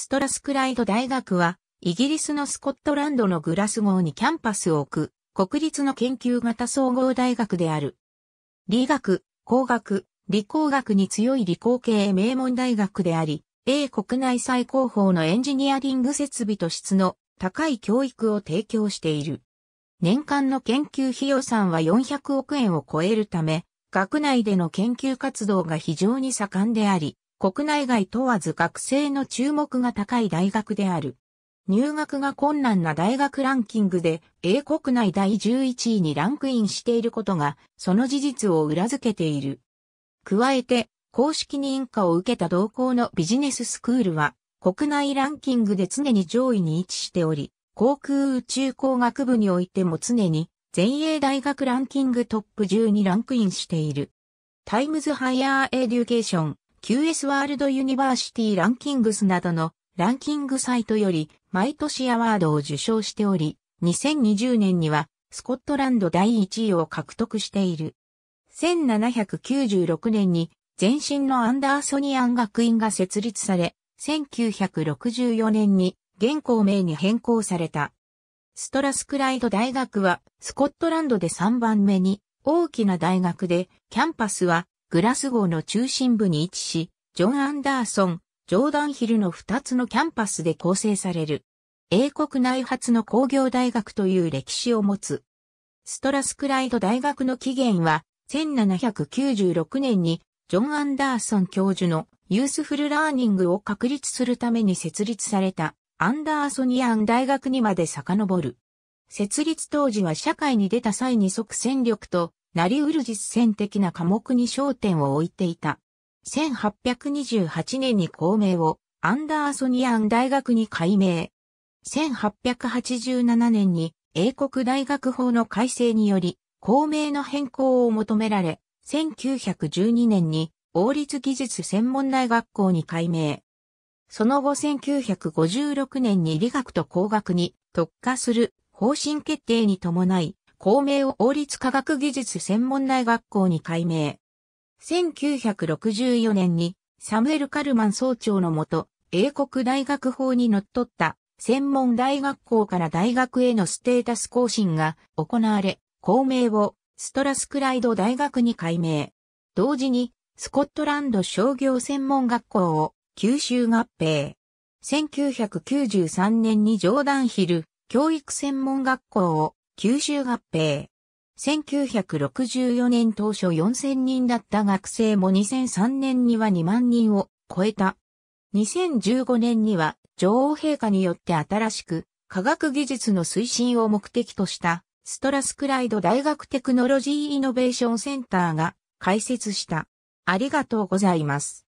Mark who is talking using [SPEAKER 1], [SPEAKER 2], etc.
[SPEAKER 1] ストラスクライド大学は、イギリスのスコットランドのグラスゴーにキャンパスを置く、国立の研究型総合大学である。理学、工学、理工学に強い理工系名門大学であり、英国内最高峰のエンジニアリング設備と質の高い教育を提供している。年間の研究費予算は400億円を超えるため、学内での研究活動が非常に盛んであり、国内外問わず学生の注目が高い大学である。入学が困難な大学ランキングで英国内第11位にランクインしていることがその事実を裏付けている。加えて公式認可を受けた同校のビジネススクールは国内ランキングで常に上位に位置しており、航空宇宙工学部においても常に全英大学ランキングトップ10にランクインしている。タイムズハイヤーエデュケーション QS ワールドユニバーシティランキングスなどのランキングサイトより毎年アワードを受賞しており、2020年にはスコットランド第1位を獲得している。1796年に前身のアンダーソニアン学院が設立され、1964年に現行名に変更された。ストラスクライド大学はスコットランドで3番目に大きな大学で、キャンパスはグラスゴーの中心部に位置し、ジョン・アンダーソン、ジョーダンヒルの2つのキャンパスで構成される。英国内発の工業大学という歴史を持つ。ストラスクライド大学の起源は、1796年にジョン・アンダーソン教授のユースフルラーニングを確立するために設立されたアンダーソニアン大学にまで遡る。設立当時は社会に出た際に即戦力となりうる実践的な科目に焦点を置いていた。1828年に公明をアンダーソニアン大学に改名。1887年に英国大学法の改正により、公明の変更を求められ、1912年に王立技術専門大学校に改名。その後1956年に理学と工学に特化する方針決定に伴い、公明を王立科学技術専門大学校に改名。1964年にサムエル・カルマン総長のもと、英国大学法に則っった専門大学校から大学へのステータス更新が行われ、公明をストラスクライド大学に改名。同時に、スコットランド商業専門学校を九州合併。1993年にジョーダンヒル教育専門学校を九州合併。1964年当初4000人だった学生も2003年には2万人を超えた。2015年には女王陛下によって新しく科学技術の推進を目的としたストラスクライド大学テクノロジーイノベーションセンターが開設した。ありがとうございます。